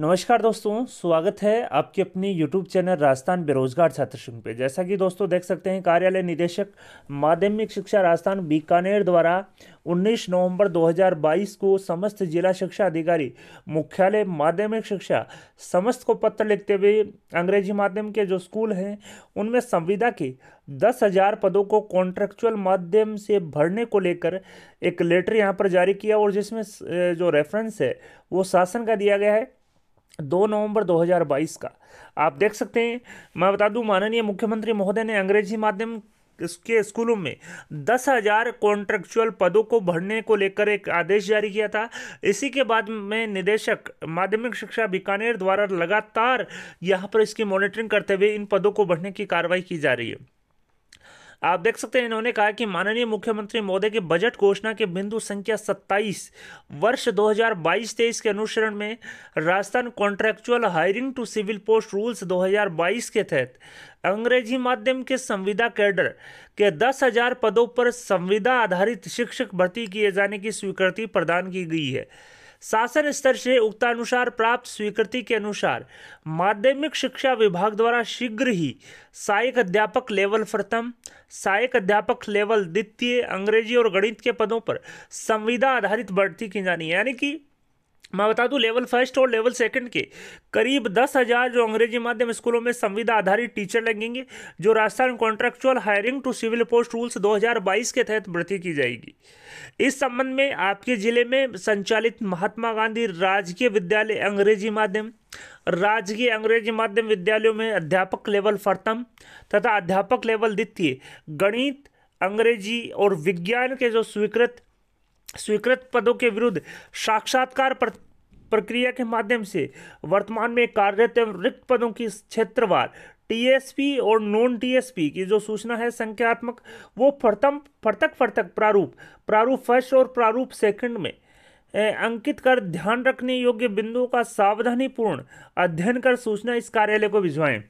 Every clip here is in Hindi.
नमस्कार दोस्तों स्वागत है आपके अपनी यूट्यूब चैनल राजस्थान बेरोजगार छात्र संघ पे जैसा कि दोस्तों देख सकते हैं कार्यालय निदेशक माध्यमिक शिक्षा राजस्थान बीकानेर द्वारा 19 नवंबर 2022 को समस्त जिला शिक्षा अधिकारी मुख्यालय माध्यमिक शिक्षा समस्त को पत्र लिखते हुए अंग्रेजी माध्यम के जो स्कूल हैं उनमें संविदा के दस हज़ार पदों को कॉन्ट्रेक्चुअल माध्यम से भरने को लेकर एक लेटर यहाँ पर जारी किया और जिसमें जो रेफरेंस है वो शासन का दिया गया है दो नवंबर 2022 का आप देख सकते हैं मैं बता दूं माननीय मुख्यमंत्री महोदय ने अंग्रेजी माध्यम के स्कूलों में दस हजार कॉन्ट्रेक्चुअल पदों को भरने को लेकर एक आदेश जारी किया था इसी के बाद में निदेशक माध्यमिक शिक्षा बीकानेर द्वारा लगातार यहाँ पर इसकी मॉनिटरिंग करते हुए इन पदों को भरने की कार्रवाई की जा रही है आप देख सकते हैं इन्होंने कहा कि माननीय मुख्यमंत्री मोदी की बजट घोषणा के बिंदु संख्या 27 वर्ष 2022-23 के अनुसरण में Rajasthan contractual hiring to civil post rules 2022 के तहत अंग्रेजी माध्यम के संविदा कैडर के दस हजार पदों पर संविदा आधारित शिक्षक भर्ती किए जाने की स्वीकृति प्रदान की गई है शासन स्तर से उक्तानुसार प्राप्त स्वीकृति के अनुसार माध्यमिक शिक्षा विभाग द्वारा शीघ्र ही सहायक अध्यापक लेवल प्रथम सहायक अध्यापक लेवल द्वितीय अंग्रेजी और गणित के पदों पर संविदा आधारित भर्ती की जानी यानी कि मैं बता दूं लेवल फर्स्ट और लेवल सेकंड के करीब दस हज़ार जो अंग्रेजी माध्यम स्कूलों में संविदा आधारित टीचर लगेंगे जो Rajasthan contractual hiring to civil post rules 2022 के तहत भर्ती की जाएगी इस संबंध में आपके जिले में संचालित महात्मा गांधी राजकीय विद्यालय अंग्रेजी माध्यम राजकीय अंग्रेजी माध्यम विद्यालयों में अध्यापक लेवल प्रथम तथा अध्यापक लेवल द्वितीय गणित अंग्रेजी और विज्ञान के जो स्वीकृत स्वीकृत पदों के विरुद्ध साक्षात्कार प्रक्रिया के माध्यम से वर्तमान में कार्यरत एवं रिक्त पदों की क्षेत्रवार टीएसपी और नॉन टीएसपी की जो सूचना है संख्यात्मक वो प्रथम फर्तक फर्तक प्रारूप प्रारूप फर्स्ट और प्रारूप सेकंड में अंकित कर ध्यान रखने योग्य बिंदुओं का सावधानीपूर्ण अध्ययन कर सूचना इस कार्यालय को भिजवाएं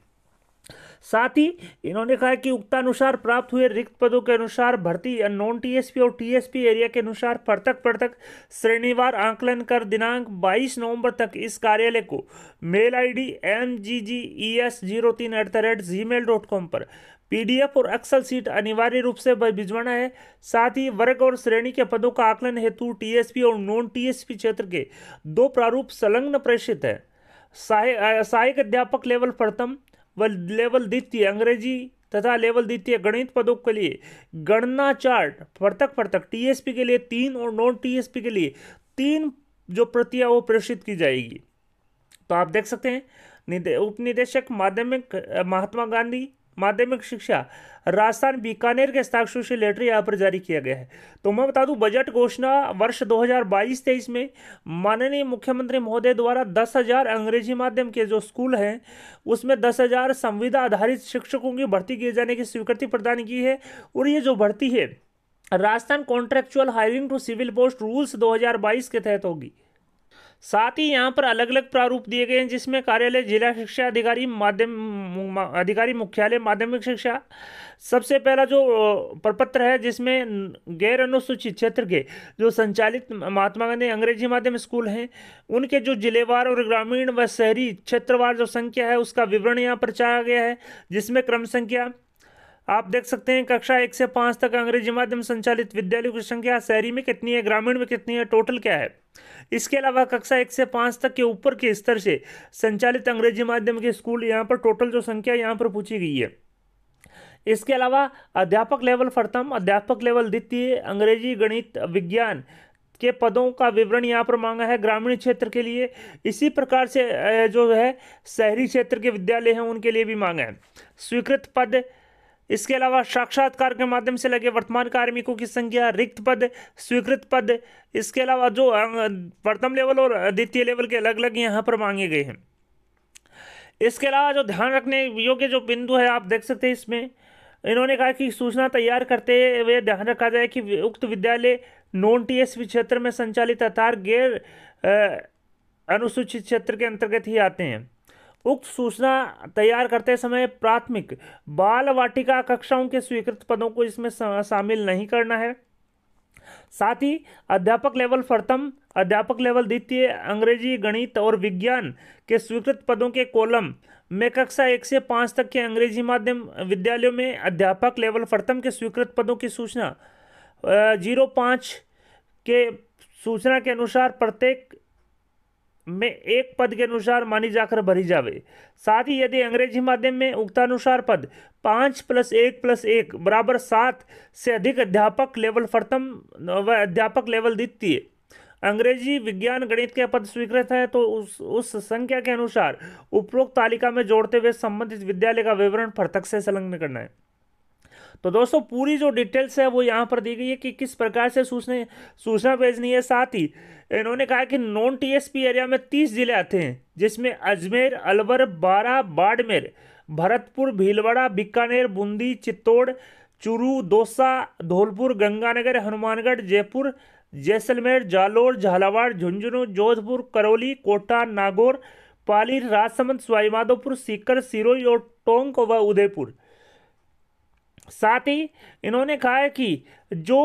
साथ ही इन्होंने कहा कि उक्तानुसार प्राप्त हुए रिक्त पदों के अनुसार भर्ती नॉन टीएसपी और टीएसपी एरिया के अनुसार पृथक पृथक श्रेणीवार आंकलन कर दिनांक 22 नवंबर तक इस कार्यालय को mail ID M G G E S zero तीन at the rate Gmail dot com पर पीडीएफ और एक्सल सीट अनिवार्य रूप से भिजवाना है साथ ही वर्ग और श्रेणी के पदों का आकलन हेतु टीएसपी और नॉन टीएसपी क्षेत्र के दो प्रारूप संलग्न प्रेषित है सहायक अध्यापक लेवल प्रथम व लेवल द्वितीय अंग्रेजी तथा लेवल द्वितीय गणित पदों के लिए गणना चार्ट पृथक पृथक टीएसपी के लिए तीन और नॉन टीएसपी के लिए तीन जो प्रतियां वो प्रेषित की जाएगी तो आप देख सकते हैं उपनिदेशक माध्यमिक महात्मा गांधी माध्यमिक शिक्षा राजस्थान बीकानेर के हस्ताक्षर से लेटर यहाँ पर जारी किया गया है तो मैं बता दूं बजट घोषणा वर्ष 2022-23 में माननीय मुख्यमंत्री महोदय द्वारा दस हजार अंग्रेजी माध्यम के जो स्कूल हैं उसमें दस हजार संविदा आधारित शिक्षकों की भर्ती किए जाने की स्वीकृति प्रदान की है और ये जो भर्ती है Rajasthan contractual hiring to civil post rules 2022 के तहत होगी साथ ही यहाँ पर अलग अलग प्रारूप दिए गए हैं जिसमें कार्यालय जिला शिक्षा अधिकारी माध्यम अधिकारी मुख्यालय माध्यमिक शिक्षा सबसे पहला जो प्रपत्र है जिसमें गैर अनुसूचित क्षेत्र के जो संचालित महात्मा गांधी अंग्रेजी माध्यम स्कूल हैं उनके जो जिलेवार और ग्रामीण व शहरी क्षेत्रवार जो संख्या है उसका विवरण यहाँ पर चाहा गया है जिसमें क्रम संख्या आप देख सकते हैं कक्षा एक से पाँच तक अंग्रेजी माध्यम संचालित विद्यालयों की संख्या शहरी में कितनी है ग्रामीण में कितनी है टोटल क्या है इसके अलावा कक्षा एक से पाँच तक के ऊपर के स्तर से संचालित अंग्रेजी माध्यम के स्कूल यहाँ पर टोटल जो संख्या यहाँ पर पूछी गई है इसके अलावा अध्यापक लेवल प्रथम अध्यापक लेवल द्वितीय अंग्रेजी गणित विज्ञान के पदों का विवरण यहाँ पर मांगा है ग्रामीण क्षेत्र के लिए इसी प्रकार से जो है शहरी क्षेत्र के विद्यालय हैं उनके लिए भी मांगा है स्वीकृत पद इसके अलावा साक्षात्कार के माध्यम से लगे वर्तमान कार्मिकों की संख्या रिक्त पद स्वीकृत पद इसके अलावा जो प्रथम लेवल और द्वितीय लेवल के अलग अलग यहाँ पर मांगे गए हैं इसके अलावा जो ध्यान रखने योग्य जो बिंदु है आप देख सकते हैं इसमें इन्होंने कहा कि सूचना तैयार करते हुए ध्यान रखा जाए कि उक्त विद्यालय नॉन टी एस क्षेत्र में संचालित अथार गैर अनुसूचित क्षेत्र के अंतर्गत ही आते हैं उक्त सूचना तैयार करते समय प्राथमिक बाल वाटिका कक्षाओं के स्वीकृत पदों को इसमें शामिल नहीं करना है साथ ही अध्यापक लेवल प्रथम अध्यापक लेवल द्वितीय अंग्रेजी गणित और विज्ञान के स्वीकृत पदों के कॉलम में कक्षा एक से पाँच तक के अंग्रेजी माध्यम विद्यालयों में अध्यापक लेवल प्रथम के स्वीकृत पदों की सूचना जीरो पाँच के सूचना के अनुसार प्रत्येक में एक पद के अनुसार मानी जाकर भरी जावे साथ ही यदि अंग्रेजी माध्यम में उक्तानुसार पद पाँच प्लस एक प्लस एक बराबर सात से अधिक अध्यापक लेवल प्रथम व अध्यापक लेवल द्वितीय अंग्रेजी विज्ञान गणित के पद स्वीकृत है तो उस उस संख्या के अनुसार उपरोक्त तालिका में जोड़ते हुए संबंधित विद्यालय का विवरण पृथक से संलग्न करना है तो दोस्तों पूरी जो डिटेल्स है वो यहाँ पर दी गई है कि किस प्रकार से सूचना सूचना भेजनी है साथ ही इन्होंने कहा कि नॉन टीएसपी एरिया में तीस जिले आते हैं जिसमें अजमेर अलवर बारा बाड़मेर भरतपुर भीलवाड़ा बीकानेर बूंदी चित्तौड़ चुरू दौसा धौलपुर गंगानगर हनुमानगढ़ जयपुर जैसलमेर जालोर झालावाड़ झुंझुनू जोधपुर करौली कोटा नागौर पाली राजसमंद सवाईमाधोपुर सीकर सिरोही और टोंक व उदयपुर साथ ही इन्होंने कहा है कि जो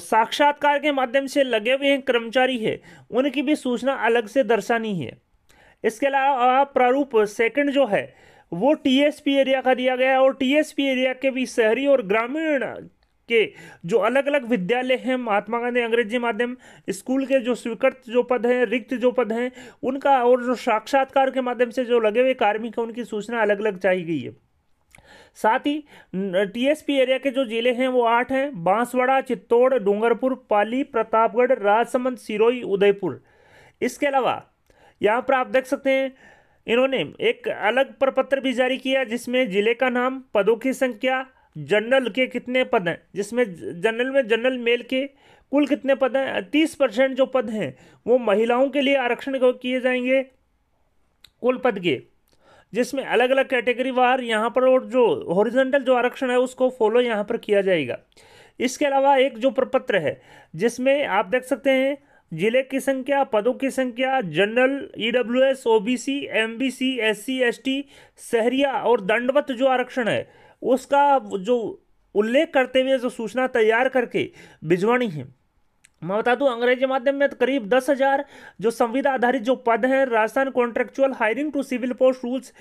साक्षात्कार के माध्यम से लगे हुए हैं कर्मचारी है उनकी भी सूचना अलग से दर्शानी है इसके अलावा प्रारूप सेकंड जो है वो टीएसपी एरिया का दिया गया है और टीएसपी एरिया के भी शहरी और ग्रामीण के जो अलग अलग विद्यालय हैं महात्मा गांधी अंग्रेजी माध्यम स्कूल के जो स्वीकृत जो पद हैं रिक्त जो पद हैं उनका और जो साक्षात्कार के माध्यम से जो लगे हुए कार्मिक हैं उनकी सूचना अलग अलग चाहिए गई है साथ ही टीएसपी एरिया के जो जिले हैं वो आठ हैं बांसवाड़ा चित्तौड़ डूंगरपुर पाली प्रतापगढ़ राजसमंद सिरोही उदयपुर इसके अलावा यहाँ पर आप देख सकते हैं इन्होंने एक अलग प्रपत्र भी जारी किया जिसमें जिले का नाम पदों की संख्या जनरल के कितने पद हैं जिसमें जनरल में जनरल मेल के कुल कितने पद हैं तीस परसेंट जो पद हैं वो महिलाओं के लिए आरक्षण किए जाएंगे कुल पद के जिसमें अलग अलग कैटेगरी वार यहाँ पर और जो हॉरिजेंटल जो आरक्षण है उसको फॉलो यहाँ पर किया जाएगा इसके अलावा एक जो प्रपत्र है जिसमें आप देख सकते हैं जिले की संख्या पदों की संख्या general E W S O B C M B C S C S T Sahariya और दंडवत जो आरक्षण है उसका जो उल्लेख करते हुए जो सूचना तैयार करके भिजवानी है मैं बता दूं अंग्रेजी माध्यम में तो करीब दस हजार जो संविदा आधारित जो पद हैं Rajasthan contractual hiring to civil post rules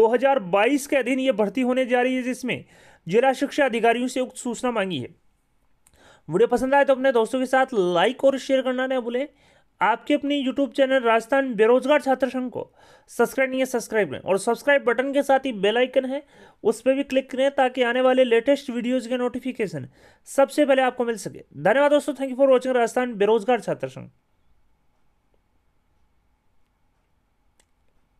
2022 के अधीन ये भर्ती होने जा रही है जिसमें जिला शिक्षा अधिकारियों से उक्त सूचना मांगी है वीडियो पसंद आए तो अपने दोस्तों के साथ लाइक और शेयर करना न भूलें आपके अपने यूट्यूब चैनल राजस्थान बेरोजगार छात्र संघ को सब्सक्राइब नहीं है सब्सक्राइब करें और सब्सक्राइब बटन के साथ ही बेल आइकन है उस पर भी क्लिक करें ताकि आने वाले लेटेस्ट वीडियोज़ के नोटिफिकेशन सबसे पहले आपको मिल सके धन्यवाद दोस्तों thank you for watching Rajasthan Berozgar Chhatra संघ